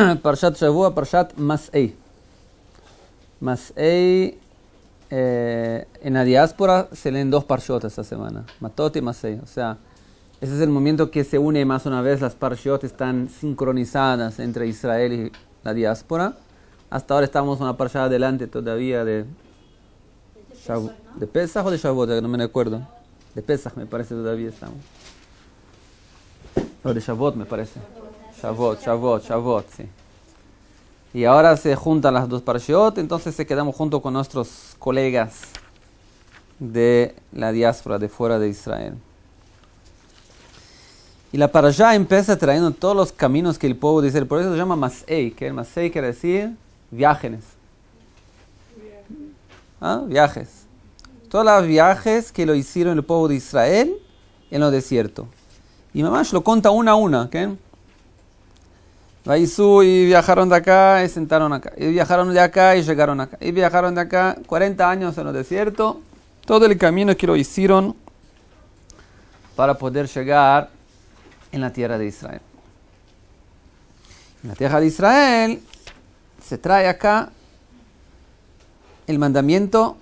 Parshat Shavua, Parshat Mas'ei. Mas'ei, eh, en la diáspora se leen dos Parshot esta semana, Matot y Mas'ei. O sea, ese es el momento que se une más una vez, las Parshot están sincronizadas entre Israel y la diáspora. Hasta ahora estamos una Parshat adelante todavía de... ¿De Pesach o de Shavuot? No me recuerdo. De Pesach me parece todavía estamos. O de Shavuot me parece. Shavuot, Shavuot, Shavuot, sí. Y ahora se juntan las dos parashiot, entonces se quedamos junto con nuestros colegas de la diáspora, de fuera de Israel. Y la parashá empieza trayendo todos los caminos que el pueblo dice, por eso se llama Masei, que el Masei quiere decir viajes. Viajes. ¿Ah? Todos los viajes que lo hicieron el pueblo de Israel en los desiertos. Y mamá lo conta una a una, ¿qué? y viajaron de acá y sentaron acá. Y viajaron de acá y llegaron acá. Y viajaron de acá 40 años en el desierto. Todo el camino que lo hicieron para poder llegar en la tierra de Israel. En la tierra de Israel se trae acá el mandamiento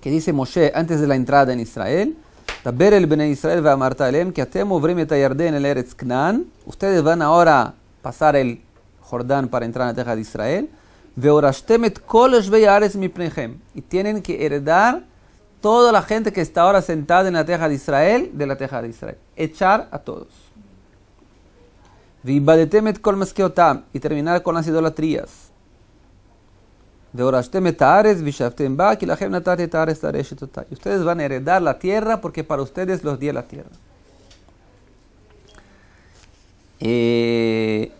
que dice Moshe antes de la entrada en Israel. Taber el Bene Israel va a que Atemo en el Eretz Knan. Ustedes van ahora a pasar el Jordán para entrar a la tierra de Israel. Veorashtemet kolesh veyares mipnehem. Y tienen que heredar toda la gente que está ahora sentada en la tierra de Israel, de la tierra de Israel. Echar a todos. Vibadetemet kol maskeotam. Y terminar con las idolatrías. Y ustedes van a heredar la tierra porque para ustedes los di la tierra. Eh,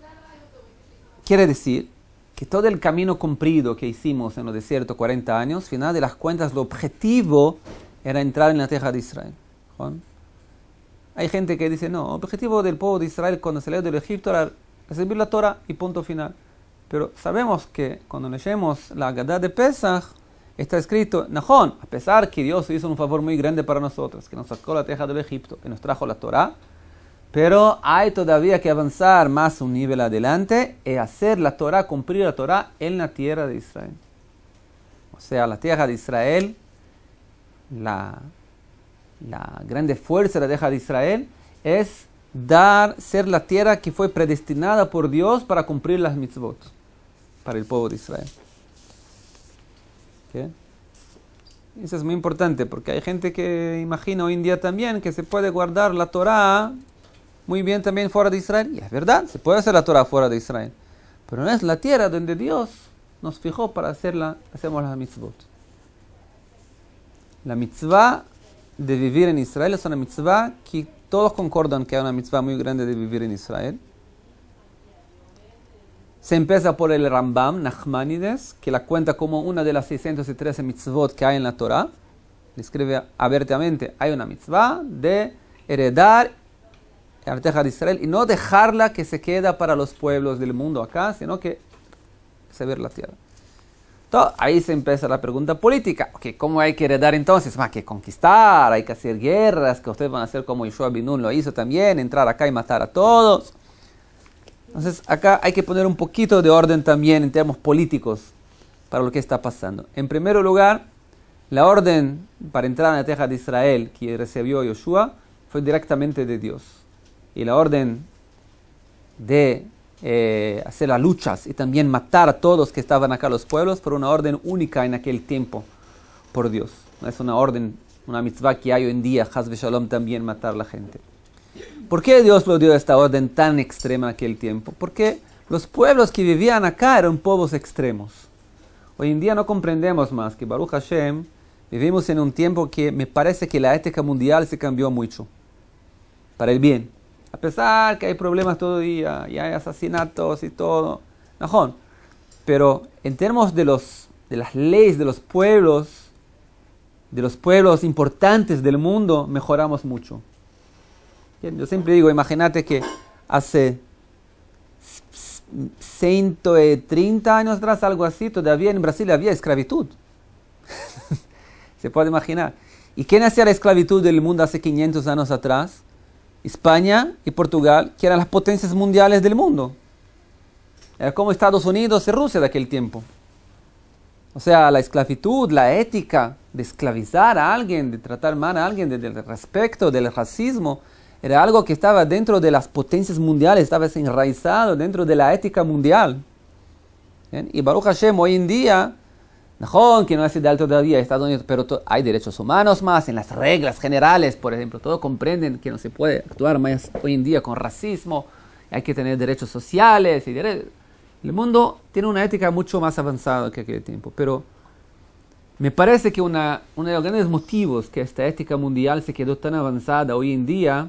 quiere decir que todo el camino cumplido que hicimos en los desiertos 40 años, final de las cuentas, el objetivo era entrar en la tierra de Israel. Hay gente que dice, no, el objetivo del pueblo de Israel cuando salió del Egipto era recibir la Torah y punto final. Pero sabemos que cuando leemos la Agadá de Pesach, está escrito, Nahón a pesar que Dios hizo un favor muy grande para nosotros, que nos sacó la tierra del Egipto, que nos trajo la Torá, pero hay todavía que avanzar más un nivel adelante y e hacer la Torá, cumplir la Torá en la tierra de Israel. O sea, la tierra de Israel, la, la grande fuerza de la tierra de Israel es dar, ser la tierra que fue predestinada por Dios para cumplir las mitzvot para el pueblo de Israel. Eso es muy importante porque hay gente que imagina hoy en día también que se puede guardar la Torah muy bien también fuera de Israel. Y es verdad, se puede hacer la Torah fuera de Israel. Pero no es la tierra donde Dios nos fijó para hacerla, hacemos las mitzvot. La mitzvah de vivir en Israel es una mitzvah que todos concordan que es una mitzvah muy grande de vivir en Israel. Se empieza por el Rambam, Nachmanides, que la cuenta como una de las 613 mitzvot que hay en la Torah. escribe abiertamente, hay una mitzvah de heredar la tierra de Israel y no dejarla que se queda para los pueblos del mundo acá, sino que se ve la tierra. Entonces, ahí se empieza la pregunta política. ¿Cómo hay que heredar entonces? Hay que conquistar, hay que hacer guerras, que ustedes van a hacer como Yeshua Binun lo hizo también, entrar acá y matar a todos. Entonces acá hay que poner un poquito de orden también en términos políticos para lo que está pasando. En primer lugar, la orden para entrar en la tierra de Israel que recibió Josué, fue directamente de Dios. Y la orden de eh, hacer las luchas y también matar a todos que estaban acá los pueblos fue una orden única en aquel tiempo por Dios. es una orden, una mitzvah que hay hoy en día, Hazbe Shalom, también matar a la gente. ¿Por qué Dios lo dio esta orden tan extrema aquel tiempo? Porque los pueblos que vivían acá eran pueblos extremos. Hoy en día no comprendemos más que Baruch Hashem vivimos en un tiempo que me parece que la ética mundial se cambió mucho para el bien. A pesar que hay problemas todo día y hay asesinatos y todo. Pero en términos de, los, de las leyes de los pueblos, de los pueblos importantes del mundo, mejoramos mucho. Yo siempre digo, imagínate que hace 130 años atrás, algo así, todavía en Brasil había esclavitud. Se puede imaginar. ¿Y quién hacía la esclavitud del mundo hace 500 años atrás? España y Portugal, que eran las potencias mundiales del mundo. Era como Estados Unidos y Rusia de aquel tiempo. O sea, la esclavitud, la ética de esclavizar a alguien, de tratar mal a alguien, del respeto, del racismo, era algo que estaba dentro de las potencias mundiales, estaba enraizado dentro de la ética mundial. Y Baruch Hashem hoy en día, Nahon, que no es alto todavía Estados Unidos, pero hay derechos humanos más, en las reglas generales, por ejemplo, todos comprenden que no se puede actuar más hoy en día con racismo, hay que tener derechos sociales. Y El mundo tiene una ética mucho más avanzada que aquel tiempo, pero me parece que una, uno de los grandes motivos que esta ética mundial se quedó tan avanzada hoy en día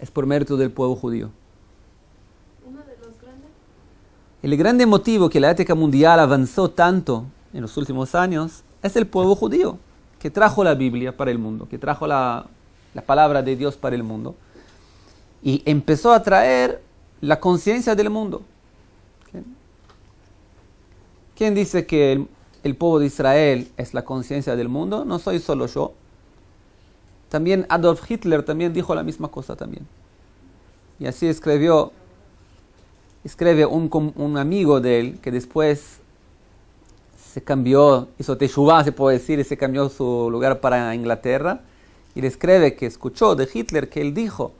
es por mérito del pueblo judío. El grande motivo que la ética mundial avanzó tanto en los últimos años es el pueblo judío, que trajo la Biblia para el mundo, que trajo la, palabra de Dios para el mundo, y empezó a traer la conciencia del mundo. ¿Quién dice que el, el pueblo de Israel es la conciencia del mundo? No soy solo yo, también Adolf Hitler también dijo la misma cosa también. Y así escribió, escribe un, amigo de él que después se cambió, hizo Teshuvah, se puede decir, y se cambió su lugar para Inglaterra. Y le escribe que escuchó de Hitler que él dijo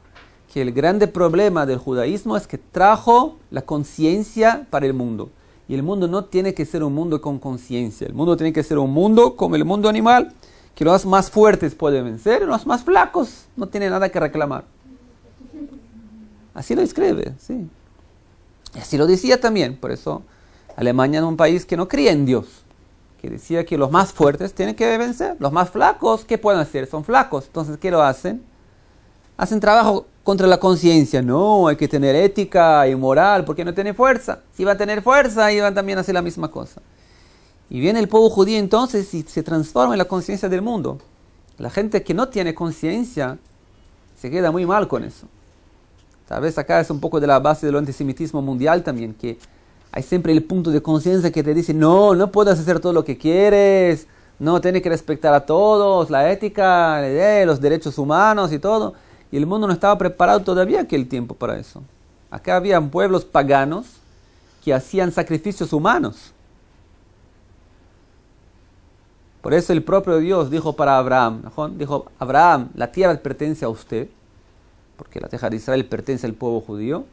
que el grande problema del judaísmo es que trajo la conciencia para el mundo. Y el mundo no tiene que ser un mundo con conciencia, el mundo tiene que ser un mundo como el mundo animal que los más fuertes pueden vencer, los más flacos no tienen nada que reclamar. Así lo escribe, sí. Y así lo decía también, por eso Alemania es un país que no cree en Dios, que decía que los más fuertes tienen que vencer, los más flacos, ¿qué pueden hacer? Son flacos, entonces, ¿qué lo hacen? Hacen trabajo contra la conciencia, no, hay que tener ética y moral, porque no tiene fuerza. Si va a tener fuerza, iban también a hacer la misma cosa. Y viene el pueblo judío entonces y se transforma en la conciencia del mundo. La gente que no tiene conciencia se queda muy mal con eso. Tal vez acá es un poco de la base del antisemitismo mundial también, que hay siempre el punto de conciencia que te dice, no, no puedes hacer todo lo que quieres, no, tienes que respetar a todos, la ética, los derechos humanos y todo. Y el mundo no estaba preparado todavía aquel tiempo para eso. Acá habían pueblos paganos que hacían sacrificios humanos por eso el propio Dios dijo para Abraham, dijo, Abraham, la tierra pertenece a usted, porque la tierra de Israel pertenece al pueblo judío,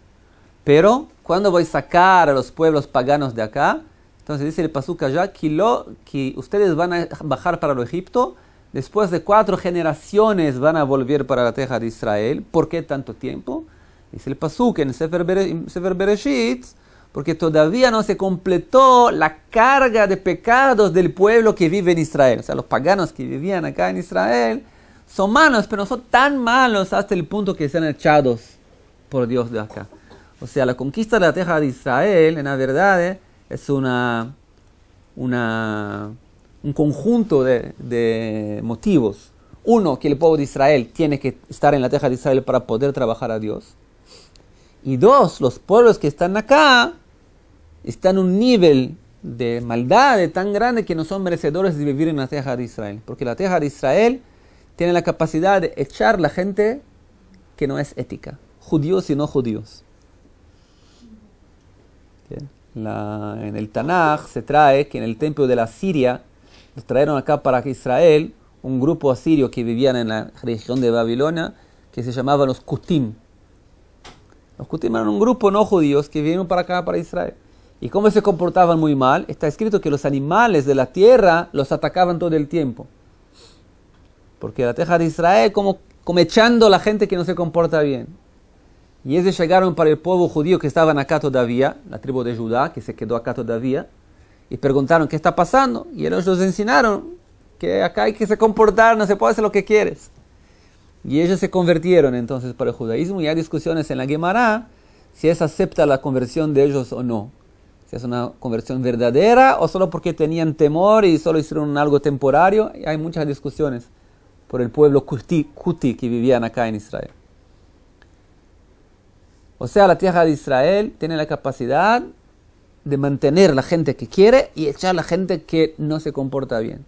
pero cuando voy a sacar a los pueblos paganos de acá, entonces dice el Pasuk allá, que ustedes van a bajar para lo Egipto, después de cuatro generaciones van a volver para la tierra de Israel, ¿por qué tanto tiempo? Dice el Pasuk en Sefer Bereshit, porque todavía no se completó la carga de pecados del pueblo que vive en Israel. O sea, los paganos que vivían acá en Israel son malos, pero no son tan malos hasta el punto que sean echados por Dios de acá. O sea, la conquista de la tierra de Israel, en la verdad, eh, es una, una un conjunto de, de motivos. Uno, que el pueblo de Israel tiene que estar en la tierra de Israel para poder trabajar a Dios. Y dos, los pueblos que están acá está en un nivel de maldad tan grande que no son merecedores de vivir en la tierra de Israel. Porque la teja de Israel tiene la capacidad de echar la gente que no es ética, judíos y no judíos. en el Tanaj se trae que en el templo de la Siria nos trajeron acá para Israel un grupo asirio que vivían en la región de Babilonia que se llamaban los Kutim. Los Kutim eran un grupo no judíos que vinieron para acá, para Israel. ¿Y cómo se comportaban muy mal? Está escrito que los animales de la tierra los atacaban todo el tiempo. Porque la teja de Israel como, como echando a la gente que no se comporta bien. Y ellos llegaron para el pueblo judío que estaban acá todavía, la tribu de Judá, que se quedó acá todavía, y preguntaron qué está pasando. Y ellos los enseñaron que acá hay que se comportar, no se puede hacer lo que quieres. Y ellos se convirtieron entonces para el judaísmo y hay discusiones en la Gemara si es acepta la conversión de ellos o no si es una conversión verdadera o solo porque tenían temor y solo hicieron algo temporario. Y hay muchas discusiones por el pueblo kuti, kuti que vivían acá en Israel. O sea, la tierra de Israel tiene la capacidad de mantener la gente que quiere y echar la gente que no se comporta bien.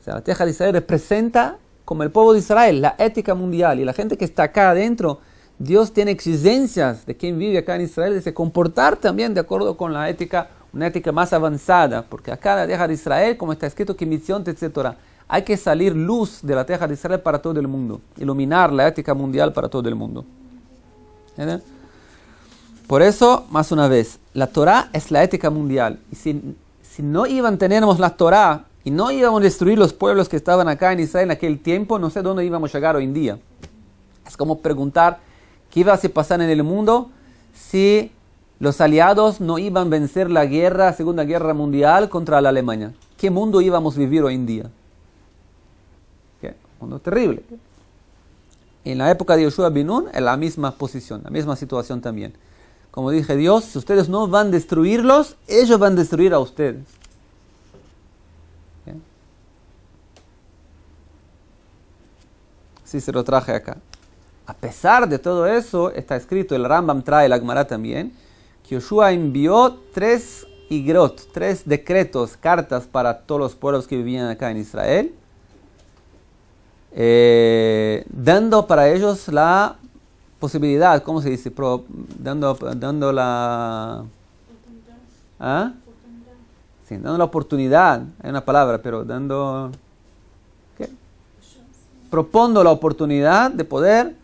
O sea, la tierra de Israel representa como el pueblo de Israel la ética mundial y la gente que está acá adentro Dios tiene exigencias de quien vive acá en Israel de se comportar también de acuerdo con la ética, una ética más avanzada, porque acá la tierra de Israel, como está escrito, que misión, etc. Hay que salir luz de la teja de Israel para todo el mundo, iluminar la ética mundial para todo el mundo. Por eso, más una vez, la Torá es la ética mundial. Y si, si no iban tener la Torá y no íbamos a destruir los pueblos que estaban acá en Israel en aquel tiempo, no sé dónde íbamos a llegar hoy en día. Es como preguntar ¿Qué iba a pasar en el mundo si los aliados no iban a vencer la guerra, Segunda Guerra Mundial contra la Alemania? ¿Qué mundo íbamos a vivir hoy en día? Un mundo terrible. En la época de Yoshua Binun, en la misma posición, la misma situación también. Como dije Dios, si ustedes no van a destruirlos, ellos van a destruir a ustedes. se lo traje acá. A pesar de todo eso, está escrito, el Rambam trae la Gemara también, que Yoshua envió tres igrot, tres decretos, cartas para todos los pueblos que vivían acá en Israel, eh, dando para ellos la posibilidad, ¿cómo se dice? dando, dando la... ¿Ah? Sí, dando la oportunidad, hay una palabra, pero dando... ¿qué? Propondo la oportunidad de poder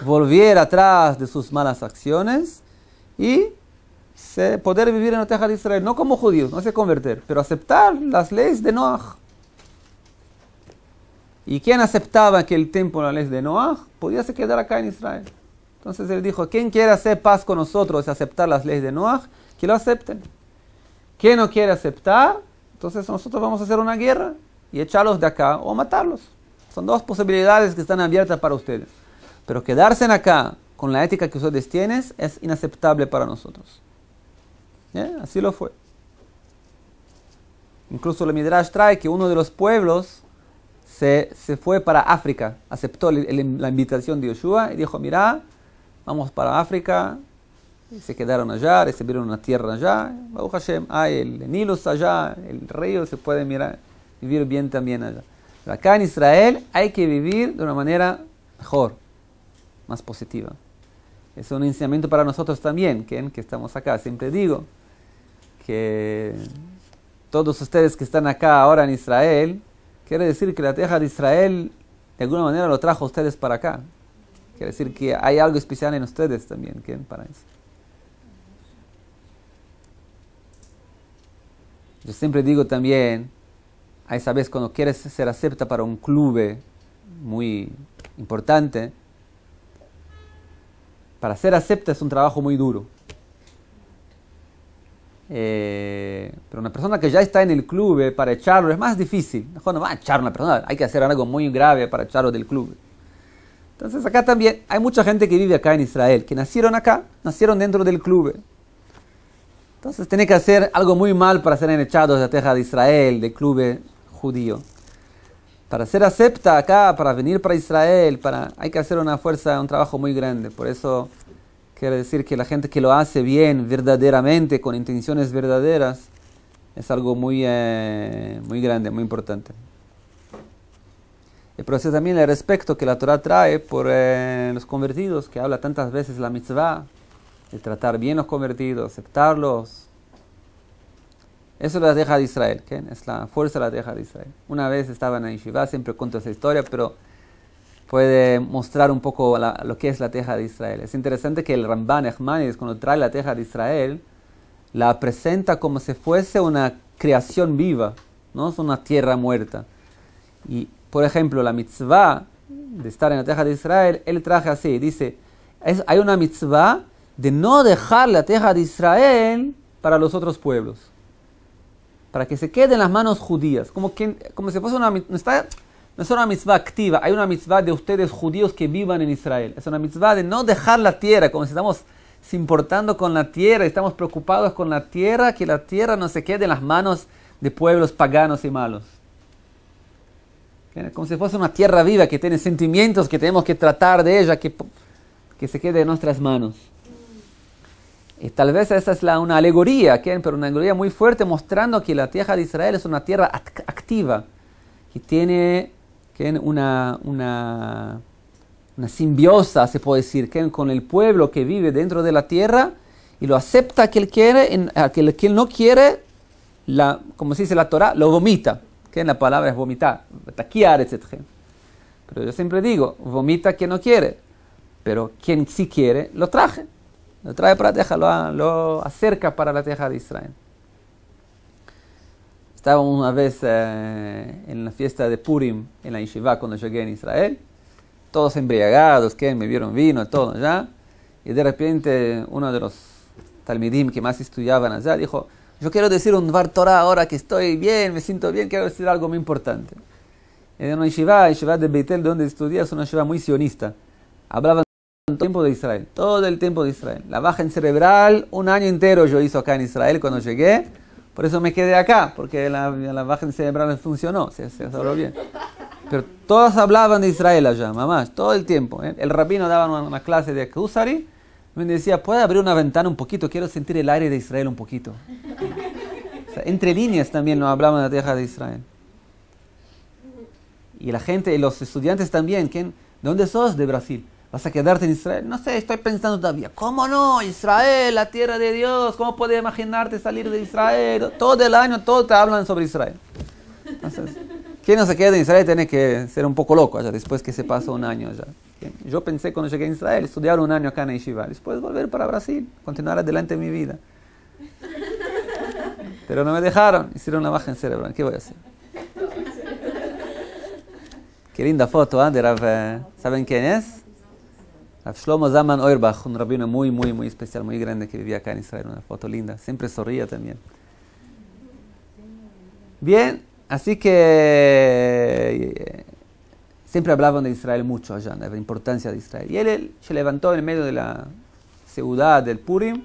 Volviera atrás de sus malas acciones y poder vivir en la tierra de Israel, no como judíos, no se convertir, pero aceptar las leyes de Noah. Y quien aceptaba aquel tiempo las leyes de Noah, podía se quedar acá en Israel. Entonces él dijo, quien quiere hacer paz con nosotros y aceptar las leyes de Noah, que lo acepten. Quien no quiere aceptar, entonces nosotros vamos a hacer una guerra y echarlos de acá o matarlos. Son dos posibilidades que están abiertas para ustedes. Pero quedarse en acá con la ética que ustedes tienen es inaceptable para nosotros. Así lo fue. Incluso la Midrash trae que uno de los pueblos se, fue para África, aceptó la invitación de Yeshua y dijo, mira, vamos para África. Y se quedaron allá, recibieron una tierra allá. Baruch Hashem, hay el Nilo allá, el río se puede mirar, vivir bien también allá. Pero acá en Israel hay que vivir de una manera mejor más positiva. Es un enseñamiento para nosotros también, que, estamos acá. Siempre digo que todos ustedes que están acá ahora en Israel, quiere decir que la teja de Israel de alguna manera lo trajo a ustedes para acá. Quiere decir que hay algo especial en ustedes también, que para eso. Yo siempre digo también, ...esa vez cuando quieres ser acepta para un club muy importante, para ser acepta es un trabajo muy duro. Eh, pero una persona que ya está en el club eh, para echarlo es más difícil. Mejor no va a echar a una persona, hay que hacer algo muy grave para echarlo del club. Entonces acá también hay mucha gente que vive acá en Israel, que nacieron acá, nacieron dentro del club. Entonces tiene que hacer algo muy mal para ser echados de la tierra de Israel, del club judío. Para ser acepta acá, para venir para Israel, para, hay que hacer una fuerza, un trabajo muy grande. Por eso quiere decir que la gente que lo hace bien, verdaderamente, con intenciones verdaderas, es algo muy, eh, muy grande, muy importante. El proceso también el respeto que la Torah trae por eh, los convertidos, que habla tantas veces la mitzvah, de tratar bien los convertidos, aceptarlos, es la teja de Israel, es la fuerza de la teja de Israel. Una vez estaban en Shiva, siempre cuento esa historia, pero puede mostrar un poco lo que es la teja de Israel. Es interesante que el Ramban Echmanides, cuando trae la teja de Israel, la presenta como si fuese una creación viva, no es una tierra muerta. Y, por ejemplo, la mitzvah de estar en la teja de Israel, él traje así, dice, hay una mitzvah de no dejar la teja de Israel para los otros pueblos para que se quede en las manos judías, como, que, como si fuese una, no, es una mitzvah activa, hay una mitzvah de ustedes judíos que vivan en Israel, es una mitzvah de no dejar la tierra, como si estamos importando con la tierra, estamos preocupados con la tierra, que la tierra no se quede en las manos de pueblos paganos y malos. Como si fuese una tierra viva que tiene sentimientos que tenemos que tratar de ella, que se quede en nuestras manos. Y tal vez esa es una alegoría, pero una alegoría muy fuerte mostrando que la tierra de Israel es una tierra activa que tiene Una, una, una, simbiosa, se puede decir, con el pueblo que vive dentro de la tierra y lo acepta que él quiere, en, a quien no quiere, la, como se dice la Torah, lo vomita. en La palabra es vomitar, taquiar, etc. Pero yo siempre digo, vomita quien no quiere, pero quien sí quiere, lo traje. Lo trae para la teja, lo, acerca para la tierra de Israel. Estaba una vez eh, en la fiesta de Purim, en la Yeshiva, cuando llegué en Israel. Todos embriagados, que me vieron vino, todo ya Y de repente uno de los talmidim que más estudiaban allá dijo, yo quiero decir un var Torah ahora que estoy bien, me siento bien, quiero decir algo muy importante. En una yeshiva, yeshiva de Beitel, donde estudias, es una yeshiva muy sionista. Hablaban todo el tiempo de Israel, todo el tiempo de Israel. La baja en cerebral, un año entero yo hice acá en Israel cuando llegué. Por eso me quedé acá, porque la, baja en cerebral funcionó, se, se bien. Pero todos hablaban de Israel allá, mamás, todo el tiempo. ¿eh? El rabino daba una, clase de Kusari, me decía, ¿puede abrir una ventana un poquito? Quiero sentir el aire de Israel un poquito. entre líneas también nos hablaban de la tierra de Israel. Y la gente, los estudiantes también, ¿quién? ¿De dónde sos? De Brasil. ¿Vas a quedarte en Israel? No sé, estoy pensando todavía. ¿Cómo no? Israel, la tierra de Dios. ¿Cómo puedes imaginarte salir de Israel? Todo el año todo te hablan sobre Israel. Entonces, quien no se queda en Israel tiene que ser un poco loco allá, después que se pasó un año allá. Yo pensé cuando llegué a Israel, estudiar un año acá en Yeshiva, después volver para Brasil, continuar adelante en mi vida. Pero no me dejaron, hicieron la baja en cerebro. ¿Qué voy a hacer? Qué linda foto, ¿ah? De ¿Saben quién es? Shlomo Zaman Oirbach, un rabino muy, muy, muy especial, muy grande que vivía acá en Israel, una foto linda, siempre sonría también. Bien, así que eh, siempre hablaban de Israel mucho allá, de la importancia de Israel. Y él, se levantó en medio de la ciudad del Purim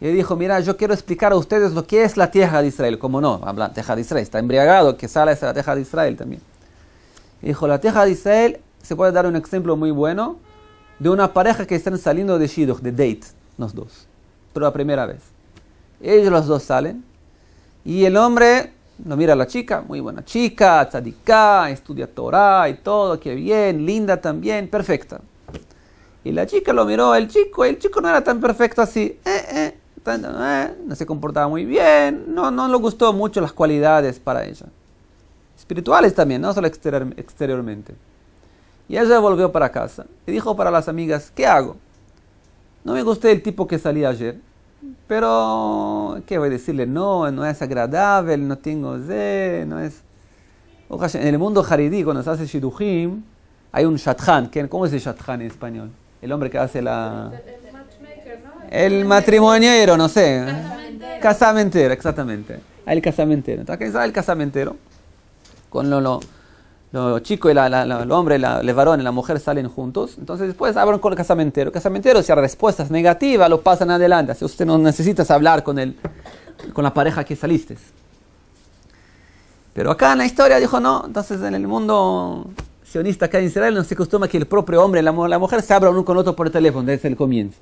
y dijo, mira, yo quiero explicar a ustedes lo que es la tierra de Israel. Como no, habla tierra de Israel, está embriagado, que sale esa la tierra de Israel también. Y dijo, la tierra de Israel se puede dar un ejemplo muy bueno de una pareja que están saliendo de Shidduch, de date, los dos, por la primera vez. Ellos los dos salen y el hombre lo mira a la chica, muy buena chica, tzadiká, estudia Torah y todo, que bien, linda también, perfecta. Y la chica lo miró, el chico, el chico no era tan perfecto así, eh, eh, eh no se comportaba muy bien, no, no le gustó mucho las cualidades para ella. Espirituales también, no solo exteriormente. Y ella volvió para casa y dijo para las amigas, ¿qué hago? No me gustó el tipo que salí ayer, pero ¿qué voy a decirle? No, no es agradable, no tengo no es... En el mundo haridí cuando se hace shidujim, hay un shatran. ¿Cómo es el shatran en español? El hombre que hace la... El matrimoniero, no sé. Casamentero, exactamente. Ah, el casamentero. Entonces, el casamentero. Con lo, lo, los chico y el hombre, el varón y la mujer salen juntos. Entonces después abren con el casamentero. El casamentero, si respuesta es negativa, lo pasan adelante. si usted no necesita hablar con, el, con la pareja que saliste. Pero acá en la historia dijo, no, entonces en el mundo sionista acá en Israel no se costuma que el propio hombre y la, mujer se abran uno con otro por el teléfono desde el comienzo.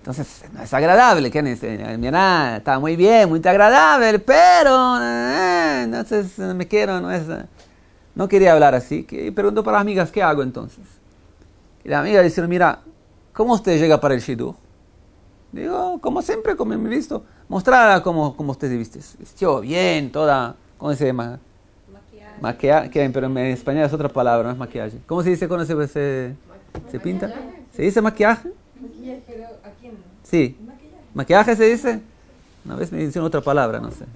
Entonces, no es agradable, que es? Mira, está muy bien, muy agradable, pero eh, entonces me quiero, no es... No quería hablar así, que preguntó para las amigas, ¿qué hago entonces? Y las amigas dijeron, mira, ¿cómo usted llega para el Shidur? Digo, como siempre, como me he visto, mostrada como, como usted viste. Vistió bien, toda, ¿cómo se llama? Maquillaje. Maquillaje, pero en español es otra palabra, no es maquillaje. ¿Cómo se dice cuando se, se, se pinta? ¿Se dice maquillaje? Maquillaje, pero aquí Sí. ¿Maquillaje se dice? Una vez me dicen otra palabra, no sé.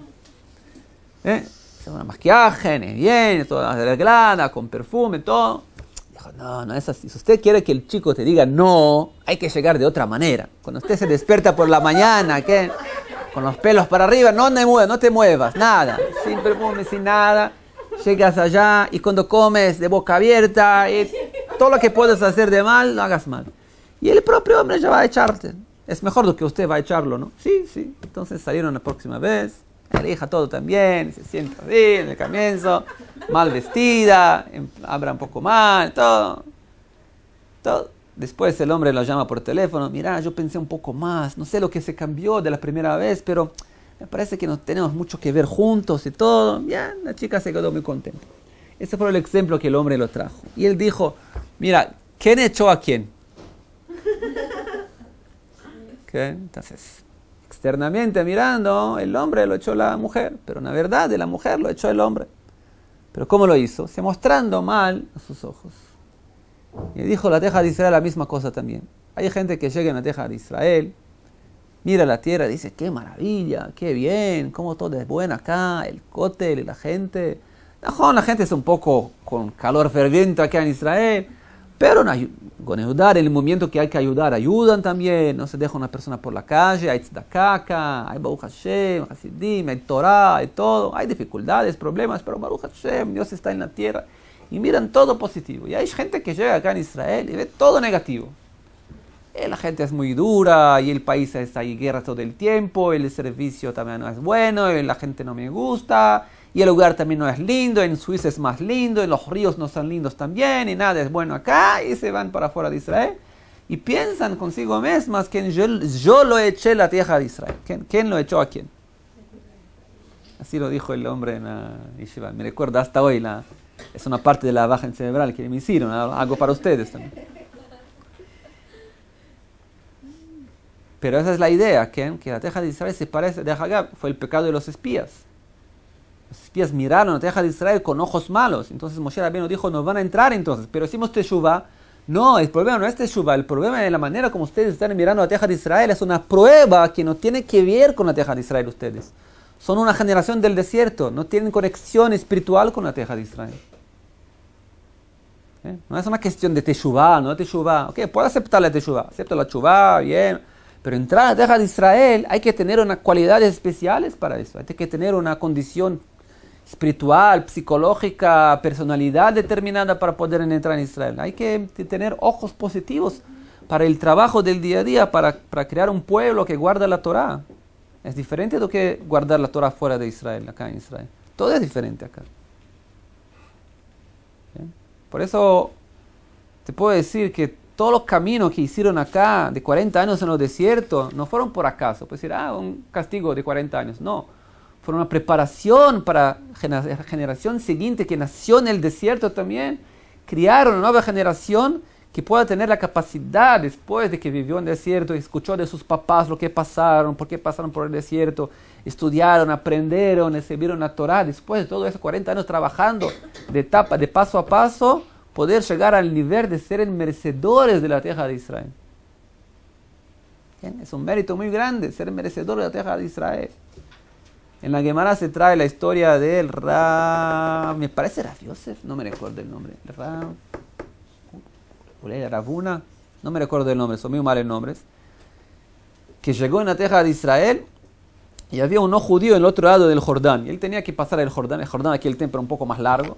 ¿Eh? una un maquillaje, bien, todo arreglada, con perfume, todo. Dijo, no, no es así. Si usted quiere que el chico te diga no, hay que llegar de otra manera. Cuando usted se despierta por la mañana, ¿qué? Con los pelos para arriba, no te muevas, no te muevas, nada. Sin perfume, sin nada. Llegas allá y cuando comes de boca abierta, todo lo que puedes hacer de mal, no hagas mal. Y el propio hombre ya va a echarte. Es mejor lo que usted va a echarlo, ¿no? Sí, sí. Entonces salieron la próxima vez hija todo también, se sienta bien en el comienzo, mal vestida, em, habla un poco mal, todo. todo. Después el hombre lo llama por teléfono, mira, yo pensé un poco más, no sé lo que se cambió de la primera vez, pero me parece que nos tenemos mucho que ver juntos y todo. Ya, la chica se quedó muy contenta. Ese fue el ejemplo que el hombre lo trajo. Y él dijo, mira, ¿quién echó a quién? ¿Qué? Entonces, externamente mirando, el hombre lo echó la mujer, pero en la verdad de la mujer lo echó el hombre. Pero ¿cómo lo hizo? Se mostrando mal a sus ojos. Y dijo la teja de Israel la misma cosa también. Hay gente que llega a la teja de Israel, mira la tierra, dice, qué maravilla, qué bien, cómo todo es bueno acá, el cótel y la gente. La gente es un poco con calor ferviente acá en Israel, pero con ayudar, en el momento que hay que ayudar, ayudan también. No se deja una persona por la calle, hay tzedakaka, hay Baruch Hashem, Hasidim, hay Torah, hay todo. Hay dificultades, problemas, pero Baruch Hashem, Dios está en la tierra. Y miran todo positivo. Y hay gente que llega acá en Israel y ve todo negativo. Eh, la gente es muy dura, y el país está en guerra todo el tiempo, el servicio también no es bueno, eh, la gente no me gusta, y el lugar también no es lindo, en Suiza es más lindo, en los ríos no son lindos también, y nada es bueno acá, y se van para afuera de Israel. Y piensan consigo mismas que yo, lo eché la tierra de Israel. ¿Quién, lo echó a quién? Así lo dijo el hombre en la eh, Me recuerda hasta hoy, es una parte de la baja en cerebral que me hicieron, hago para ustedes también. Pero esa es la idea, que la tierra de Israel se parece, de Hagab, fue el pecado de los espías los espías miraron a la tierra de Israel con ojos malos. Entonces Moshe Rabbeinu dijo, nos van a entrar entonces, pero hicimos Teshuvah. No, el problema no es teshuva, el problema es la manera como ustedes están mirando a la tierra de Israel. Es una prueba que no tiene que ver con la tierra de Israel ustedes. Son una generación del desierto, no tienen conexión espiritual con la tierra de Israel. ¿Eh? No es una cuestión de Teshuvah, no Teshuvah. Ok, puedo aceptar la teshuva, acepto la teshuva, bien. Pero entrar a la tierra de Israel hay que tener unas cualidades especiales para eso. Hay que tener una condición espiritual, psicológica, personalidad determinada para poder entrar en Israel. Hay que tener ojos positivos para el trabajo del día a día, para, crear un pueblo que guarda la Torah. Es diferente de que guardar la Torah fuera de Israel, acá en Israel. Todo es diferente acá. ¿Eh? Por eso te puedo decir que todos los caminos que hicieron acá de 40 años en los desiertos no fueron por acaso. Puedes decir, ah, un castigo de 40 años. No fueron una preparación para la generación siguiente que nació en el desierto también, Criaron una nueva generación que pueda tener la capacidad después de que vivió en el desierto, escuchó de sus papás lo que pasaron, por qué pasaron por el desierto, estudiaron, aprendieron, recibieron la Torah, después de todos esos 40 años trabajando de etapa, de paso a paso, poder llegar al nivel de ser merecedores de la tierra de Israel. Es un mérito muy grande ser merecedor de la tierra de Israel. En la Gemara se trae la historia del Ra, Me parece era no me recuerdo el nombre. Rab. Rabuna, no me recuerdo el nombre, son muy malos nombres. Que llegó en la teja de Israel y había un no judío en el otro lado del Jordán. Y él tenía que pasar el Jordán. El Jordán aquí el templo un poco más largo.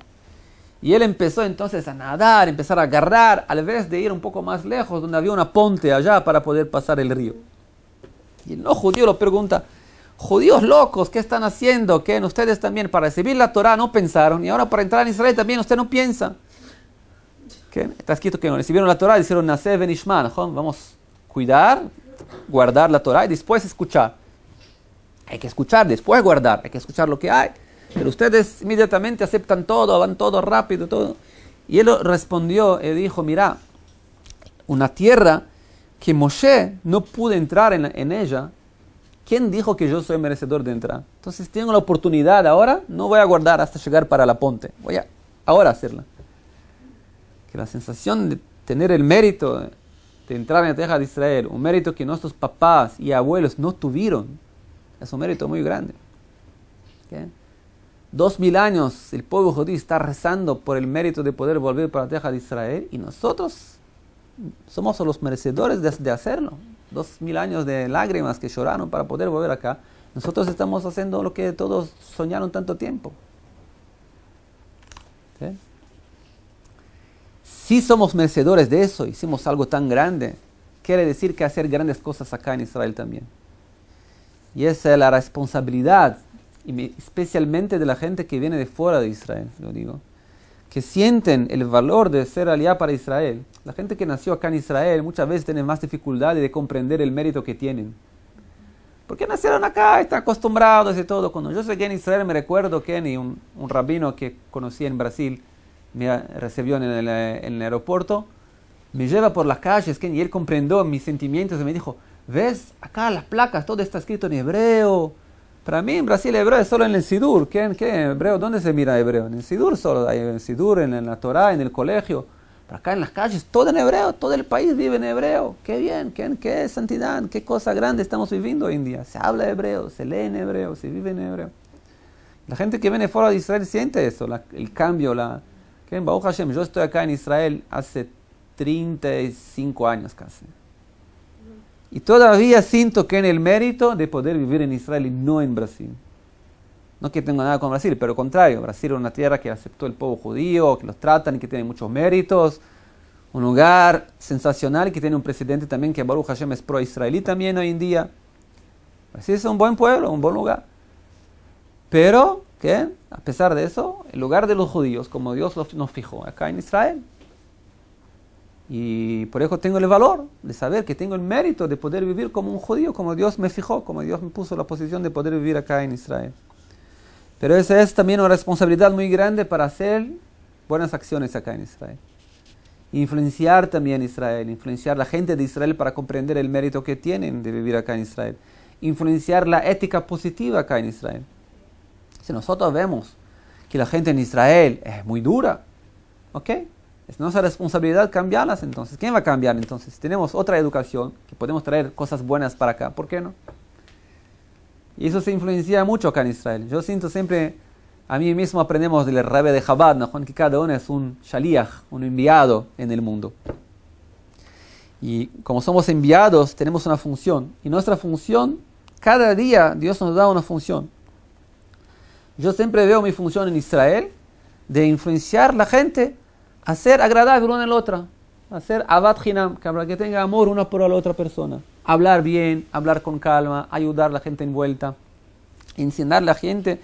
Y él empezó entonces a nadar, empezar a agarrar, al vez de ir un poco más lejos, donde había una ponte allá para poder pasar el río. Y el no judío lo pregunta, judíos locos, ¿qué están haciendo? ¿Qué? Ustedes también para recibir la torá no pensaron y ahora para entrar en Israel también usted no piensa. ¿Qué? Está escrito que no recibieron la Torah, dijeron Naseh ben vamos a cuidar, guardar la torá y después escuchar. Hay que escuchar, después guardar, hay que escuchar lo que hay. Pero ustedes inmediatamente aceptan todo, van todo rápido, todo. Y él respondió y eh, dijo, mira, una tierra que Moshe no pudo entrar en ella, ¿Quién dijo que yo soy merecedor de entrar? Entonces tengo la oportunidad ahora, no voy a guardar hasta llegar para la ponte. Voy a ahora hacerla. Que la sensación de tener el mérito de entrar en la tierra de Israel, un mérito que nuestros papás y abuelos no tuvieron, es un mérito muy grande. Dos mil años el pueblo judío está rezando por el mérito de poder volver para la tierra de Israel y nosotros somos los merecedores de hacerlo dos mil años de lágrimas que lloraron para poder volver acá, nosotros estamos haciendo lo que todos soñaron tanto tiempo. Si somos merecedores de eso, hicimos algo tan grande, quiere decir que hacer grandes cosas acá en Israel también. Y esa es la responsabilidad, especialmente de la gente que viene de fuera de Israel, lo digo que sienten el valor de ser aliado para Israel, la gente que nació acá en Israel muchas veces tiene más dificultades de comprender el mérito que tienen. Porque nacieron acá, están acostumbrados y todo. Cuando yo llegué en Israel, me recuerdo que un, un rabino que conocí en Brasil, me recibió eh, en el, aeropuerto, me lleva por las calles, Kenny, y él comprendió mis sentimientos y me dijo, ¿ves? Acá las placas, todo está escrito en hebreo, para mí en Brasil hebreo es solo en el Sidur. ¿Qué, qué hebreo? ¿Dónde se mira hebreo? En el Sidur solo. Hay en Sidur, en la Torah, en el colegio. Pero acá en las calles, todo en hebreo, todo el país vive en hebreo. Qué bien, qué, qué santidad, qué cosa grande estamos viviendo hoy en día. Se habla hebreo, se lee en hebreo, se vive en hebreo. La gente que viene fuera de Israel siente eso, el cambio. La, yo estoy acá en Israel hace 35 años casi. Y todavía siento que en el mérito de poder vivir en Israel y no en Brasil. No que tenga nada con Brasil, pero al contrario, Brasil es una tierra que aceptó el pueblo judío, que los tratan y que tiene muchos méritos. Un lugar sensacional que tiene un presidente también que Baruch Hashem es pro-israelí también hoy en día. Brasil es un buen pueblo, un buen lugar. Pero, ¿qué? A pesar de eso, el lugar de los judíos, como Dios nos fijó acá en Israel, y por eso tengo el valor de saber que tengo el mérito de poder vivir como un judío, como Dios me fijó, como Dios me puso la posición de poder vivir acá en Israel. Pero esa es también una responsabilidad muy grande para hacer buenas acciones acá en Israel. Influenciar también a Israel, influenciar a la gente de Israel para comprender el mérito que tienen de vivir acá en Israel. Influenciar la ética positiva acá en Israel. Si nosotros vemos que la gente en Israel es muy dura, ¿ok? Es nuestra responsabilidad cambiarlas entonces. ¿Quién va a cambiar entonces? Tenemos otra educación, que podemos traer cosas buenas para acá. ¿Por qué no? Y eso se influencia mucho acá en Israel. Yo siento siempre, a mí mismo aprendemos del Rebbe de Chabad, ¿no? que cada uno es un shaliach, un enviado en el mundo. Y como somos enviados, tenemos una función. Y nuestra función, cada día Dios nos da una función. Yo siempre veo mi función en Israel de influenciar la gente Hacer agradable uno en la otra. Hacer abad hinam, que que tenga amor una por la otra persona. Hablar bien, hablar con calma, ayudar a la gente envuelta, enseñar a la gente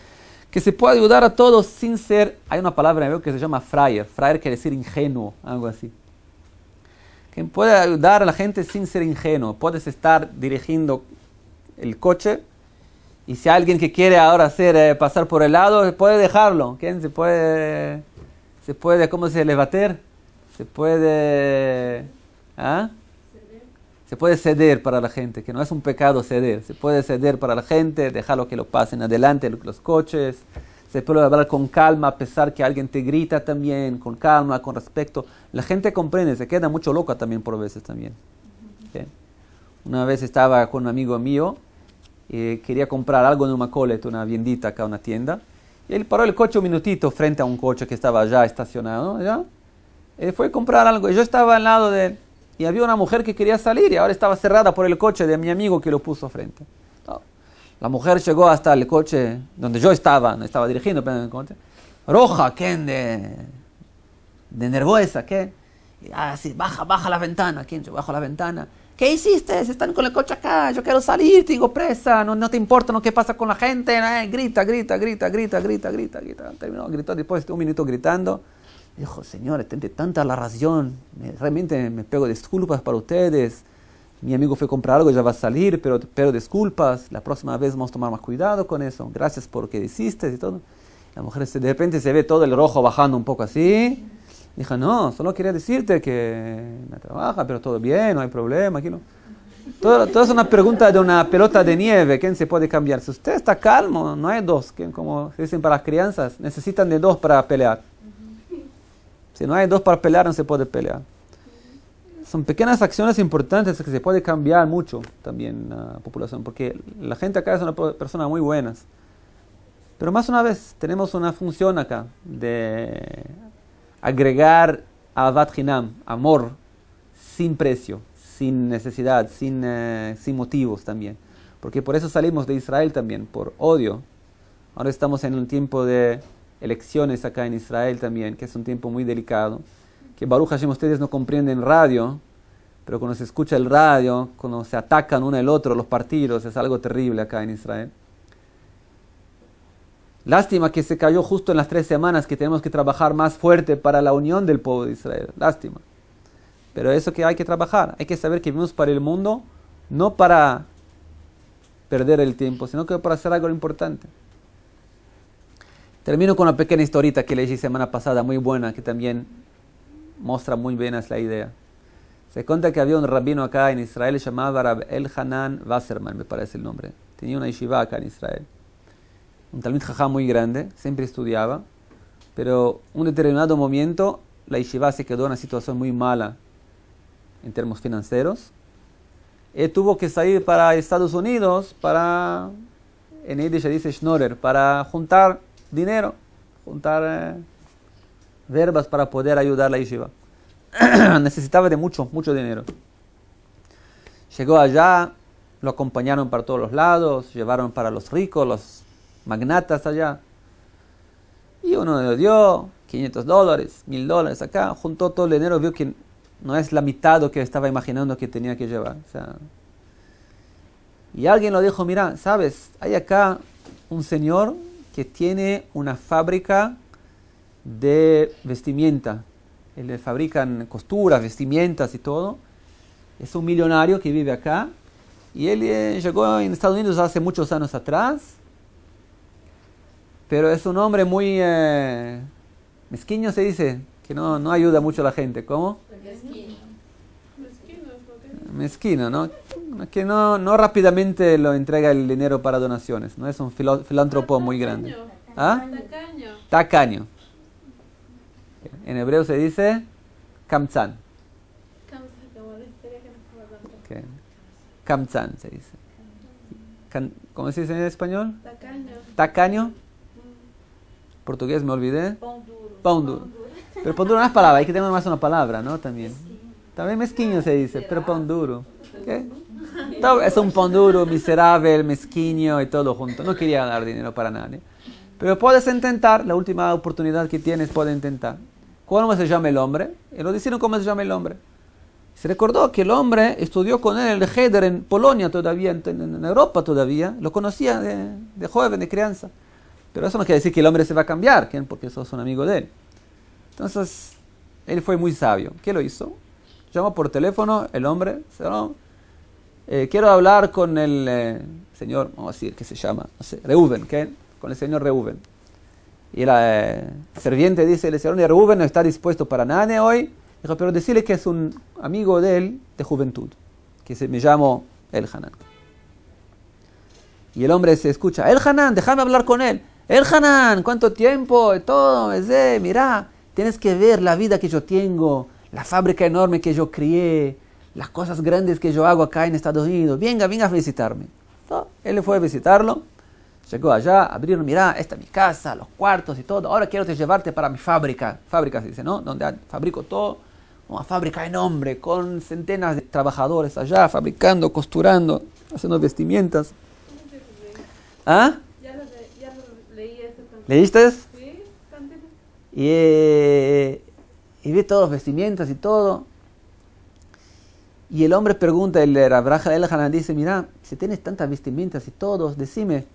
que se puede ayudar a todos sin ser. Hay una palabra en que se llama frayer. Frayer quiere decir ingenuo, algo así. Que puede ayudar a la gente sin ser ingenuo. Puedes estar dirigiendo el coche y si hay alguien que quiere ahora hacer eh, pasar por el lado, puede dejarlo. ¿Quién se puede se puede, ¿cómo se dice? se puede, ¿ah? Se puede ceder para la gente, que no es un pecado ceder, se puede ceder para la gente, dejarlo que lo pasen adelante los coches, se puede hablar con calma a pesar que alguien te grita también, con calma, con respeto. La gente comprende, se queda mucho loca también por veces también. Una vez estaba con un amigo mío, eh, quería comprar algo en una coleta, una viendita acá, una tienda, y él paró el coche un minutito frente a un coche que estaba ya estacionado, ¿ya? Eh, fue a comprar algo. Y yo estaba al lado de él. Y había una mujer que quería salir y ahora estaba cerrada por el coche de mi amigo que lo puso frente. La mujer llegó hasta el coche donde yo estaba, no estaba dirigiendo, pero el coche. Roja, ¿quién? De, de nervosa, ¿qué? Y así, ah, baja, baja la ventana. ¿Quién? Yo bajo la ventana. ¿Qué hiciste? Están con el coche acá, yo quiero salir, te digo presa, no, no te importa lo que pasa con la gente, grita, grita, grita, grita, grita, grita, grita. Terminó, gritó después de un minuto gritando. Dijo, señores, de tanta la razón, realmente me pego disculpas para ustedes. Mi amigo fue a comprar algo, ya va a salir, pero, pero disculpas, la próxima vez vamos a tomar más cuidado con eso. Gracias por lo que hiciste y todo. La mujer se, de repente se ve todo el rojo bajando un poco así. Dijo, no, solo quería decirte que me trabaja, pero todo bien, no hay problema, aquí no. Todo, es una pregunta de una pelota de nieve, ¿quién se puede cambiar? Si usted está calmo, no hay dos, ¿quién? como dicen para las crianzas, necesitan de dos para pelear. Si no hay dos para pelear, no se puede pelear. Son pequeñas acciones importantes que se puede cambiar mucho también la población, porque la gente acá es una persona muy buena. Pero más una vez, tenemos una función acá de agregar a Avat Hinam, amor, sin precio, sin necesidad, sin, eh, sin motivos también. Porque por eso salimos de Israel también, por odio. Ahora estamos en un tiempo de elecciones acá en Israel también, que es un tiempo muy delicado. Que Baruch Hashem ustedes no comprenden radio, pero cuando se escucha el radio, cuando se atacan uno al otro los partidos, es algo terrible acá en Israel. Lástima que se cayó justo en las tres semanas que tenemos que trabajar más fuerte para la unión del pueblo de Israel. Lástima. Pero eso que hay que trabajar. Hay que saber que vivimos para el mundo, no para perder el tiempo, sino que para hacer algo importante. Termino con una pequeña historita que leí semana pasada, muy buena, que también muestra muy bien la idea. Se cuenta que había un rabino acá en Israel llamado Rab El Hanan Wasserman, me parece el nombre. Tenía una yeshiva acá en Israel un Talmud Jajá muy grande, siempre estudiaba, pero un determinado momento la Yeshiva se quedó en una situación muy mala en términos financieros. Y eh, tuvo que salir para Estados Unidos para, en Yiddish se dice Schnorrer, para juntar dinero, juntar eh, verbas para poder ayudar a la Yeshiva. Necesitaba de mucho, mucho dinero. Llegó allá, lo acompañaron para todos los lados, llevaron para los ricos, los magnatas allá. Y uno le dio 500 dólares, 1000 dólares acá, juntó todo el dinero, vio que no es la mitad que estaba imaginando que tenía que llevar. O sea, y alguien lo dijo, mira, sabes, hay acá un señor que tiene una fábrica de vestimenta. Le fabrican costuras, vestimentas y todo. Es un millonario que vive acá. Y él eh, llegó en Estados Unidos hace muchos años atrás pero es un hombre muy eh, se dice, que no, no ayuda mucho a la gente. ¿Cómo? Mezquino. Mezquino, ¿no? Que no, no rápidamente lo entrega el dinero para donaciones, ¿no? Es un filántropo muy grande. ¿Ah? Tacaño. En hebreo se dice Camzán. Camzán se dice. ¿Cómo se dice en español? Tacaño. Tacaño portugués me olvidé. Pão duro. Pero pão duro no es palabra, hay que tener más una palabra, ¿no? También. También mezquino se dice, pero pão duro. ¿Qué? es un pão duro, miserable, mezquino y todo junto. No quería ganar dinero para nadie. Pero puedes intentar, la última oportunidad que tienes, puedes intentar. ¿Cómo se llama el hombre? Y lo dijeron cómo se llama el hombre. Se recordó que el hombre estudió con él el Heder en Polonia todavía, en, Europa todavía. Lo conocía de joven, de crianza. Pero eso no quiere decir que el hombre se va a cambiar, ¿quién? porque es un amigo de él. Entonces, él fue muy sabio. ¿Qué lo hizo? Llamó por teléfono el hombre, eh, quiero hablar con el eh, señor, vamos a decir, que se llama, no sé, Reuben, ¿qué? Con el señor Reuben. Y la eh, serviente dice, el señor Reuben no está dispuesto para nada hoy. Dijo, pero decirle que es un amigo de él de juventud, que se, me llamo El Hanan. Y el hombre se escucha, El Hanan, déjame hablar con él. El Hanan, ¿cuánto tiempo? Y todo, Dice, mira, tienes que ver la vida que yo tengo, la fábrica enorme que yo crié, las cosas grandes que yo hago acá en Estados Unidos. Venga, venga a visitarme. él fue a visitarlo, llegó allá, abrió, mira, esta es mi casa, los cuartos y todo. Ahora quiero te llevarte para mi fábrica. Fábrica se dice, ¿no? Donde fabrico todo. Una fábrica enorme, con centenas de trabajadores allá, fabricando, costurando, haciendo vestimentas. ¿Ah? ¿Leíste? Sí, y, eh, y vi todos los vestimientos y todo. Y el hombre pregunta, el Rabraja el Hanan dice, mira, si tienes tantas vestimentas y todos, decime.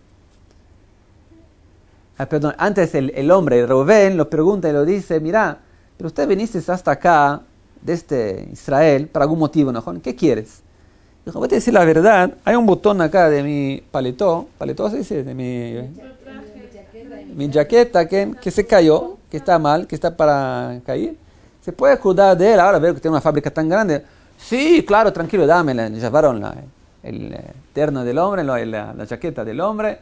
Ah, perdón, antes el, hombre, el Rubén, lo pregunta y lo dice, mira, pero usted viniste hasta acá, de este Israel, para algún motivo, ¿no? ¿Qué quieres? Dijo, voy a decir la verdad, hay un botón acá de mi paletó, paletó se dice, de mi mi jaqueta que, que se cayó, que está mal, que está para caer, se puede cuidar de él. Ahora ver que tiene una fábrica tan grande. Sí, claro, tranquilo, dámela. Llevaron el eh, terno del hombre, la, la, chaqueta del hombre.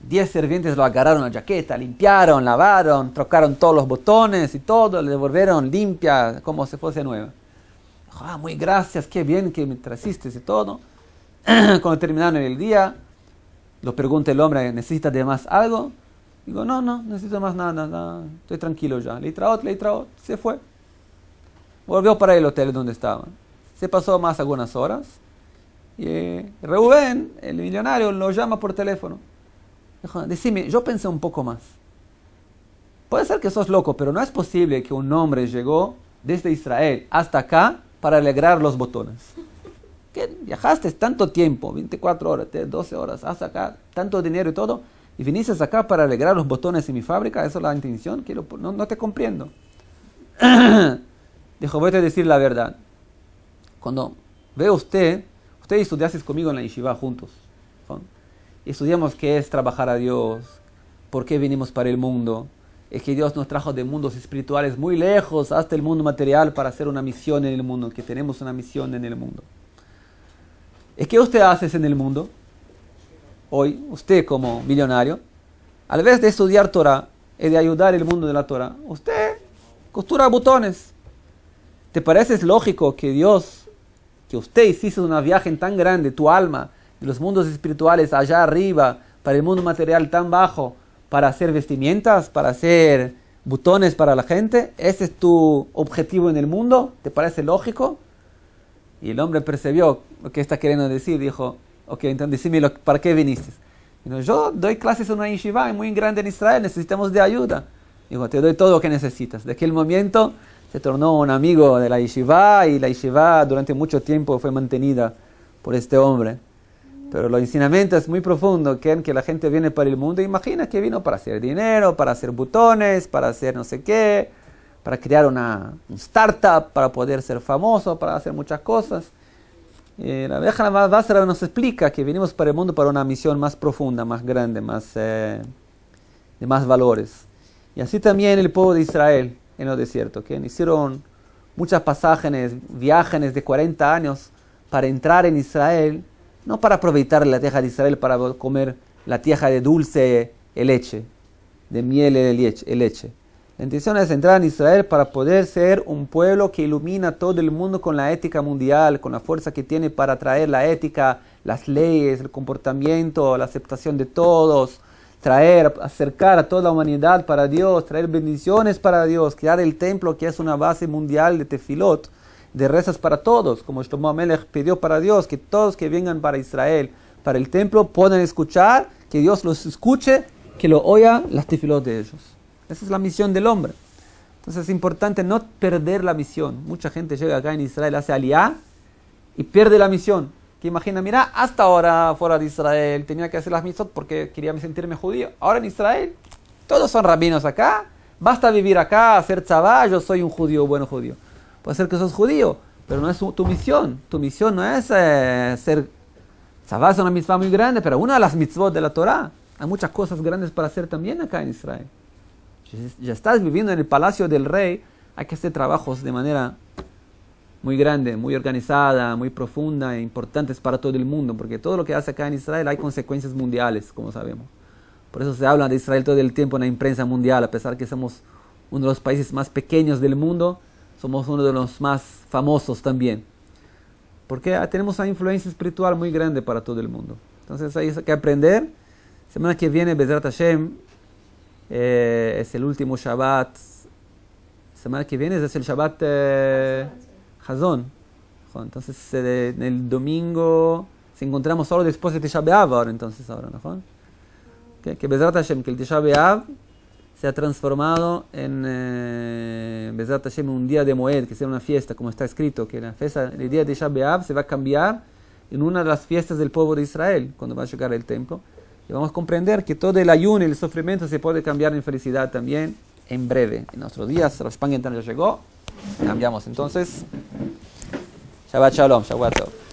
Diez sirvientes lo agarraron la jaqueta, limpiaron, lavaron, trocaron todos los botones y todo, le devolvieron limpia como si fuese nueva. Ah, muy gracias, qué bien que me trajiste y todo. Cuando terminaron el día, lo pregunta el hombre, ¿necesita de más algo? Digo, no, no, necesito más nada, nada, estoy tranquilo ya. Leitraot, leitraot, se fue. Volvió para el hotel donde estaba. Se pasó más algunas horas. Y eh, Reuben, el millonario, lo llama por teléfono. Dijo, decime, yo pensé un poco más. Puede ser que sos loco, pero no es posible que un hombre llegó desde Israel hasta acá para alegrar los botones. ¿Qué? Viajaste tanto tiempo, 24 horas, 12 horas, hasta acá, tanto dinero y todo y viniste acá para alegrar los botones en mi fábrica, ¿eso es la intención? Quiero, no, no te comprendo. Dijo, voy a decir la verdad. Cuando veo usted, usted y estudiaste conmigo en la yeshiva juntos. estudiamos qué es trabajar a Dios, por qué vinimos para el mundo. Es que Dios nos trajo de mundos espirituales muy lejos hasta el mundo material para hacer una misión en el mundo, que tenemos una misión en el mundo. ¿Es qué usted hace en el mundo? hoy, usted como millonario, al vez de estudiar Torah y de ayudar el mundo de la Torah, usted costura botones. ¿Te parece lógico que Dios, que usted hiciese una viaje tan grande, tu alma, de los mundos espirituales allá arriba, para el mundo material tan bajo, para hacer vestimientas, para hacer botones para la gente? ¿Ese es tu objetivo en el mundo? ¿Te parece lógico? Y el hombre percibió lo que está queriendo decir, dijo, Ok, entonces dímelo, para qué viniste. Yo doy clases en una yeshiva muy grande en Israel, necesitamos de ayuda. Digo, te doy todo lo que necesitas. De aquel momento se tornó un amigo de la yeshiva y la yeshiva durante mucho tiempo fue mantenida por este hombre. Pero los ensinamiento es muy profundo, que, que la gente viene para el mundo, imagina que vino para hacer dinero, para hacer botones, para hacer no sé qué, para crear una startup, para poder ser famoso, para hacer muchas cosas. Eh, la Bejana nos explica que venimos para el mundo para una misión más profunda, más grande, más, eh, de más valores. Y así también el pueblo de Israel en el desierto, que hicieron muchas pasajes, viajes de 40 años para entrar en Israel, no para aprovechar la tierra de Israel para comer la tierra de dulce el leche, de miel y leche, el leche la intención es entrar en Israel para poder ser un pueblo que ilumina todo el mundo con la ética mundial, con la fuerza que tiene para traer la ética, las leyes, el comportamiento, la aceptación de todos, traer, acercar a toda la humanidad para Dios, traer bendiciones para Dios, crear el templo que es una base mundial de tefilot, de rezas para todos, como Shlomo Amelech pidió para Dios, que todos que vengan para Israel, para el templo, puedan escuchar, que Dios los escuche, que lo oigan las tefilot de ellos. Esa es la misión del hombre. Entonces es importante no perder la misión. Mucha gente llega acá en Israel, hace aliá y pierde la misión. Que imagina, mira, hasta ahora fuera de Israel tenía que hacer las mitzvot porque quería sentirme judío. Ahora en Israel todos son rabinos acá. Basta vivir acá, hacer chavá, yo soy un judío, bueno judío. Puede ser que sos judío, pero no es tu misión. Tu misión no es eh, ser... chavá es una mitzvah muy grande, pero una de las mitzvot de la Torah. Hay muchas cosas grandes para hacer también acá en Israel ya estás viviendo en el palacio del rey, hay que hacer trabajos de manera muy grande, muy organizada, muy profunda e importantes para todo el mundo, porque todo lo que hace acá en Israel hay consecuencias mundiales, como sabemos. Por eso se habla de Israel todo el tiempo en la imprensa mundial, a pesar que somos uno de los países más pequeños del mundo, somos uno de los más famosos también. Porque ah, tenemos una influencia espiritual muy grande para todo el mundo. Entonces hay que aprender. Semana que viene, Bezrat Hashem, eh, es el último Shabbat. Semana que viene es el Shabbat eh, Entonces, eh, en el domingo se encontramos solo después de Tisha B'Av ahora, entonces, ahora, ¿no? Que, Bezrat Hashem, que el Tisha se ha transformado en eh, Hashem un día de Moed, que sea una fiesta, como está escrito, que la fiesta, el día de Tisha se va a cambiar en una de las fiestas del pueblo de Israel, cuando va a llegar el templo. Y vamos a comprender que todo el ayuno y el sufrimiento se puede cambiar en felicidad también en breve. En nuestros días, los ya llegó. Cambiamos entonces. Shabbat Shalom, Shabbat Shalom.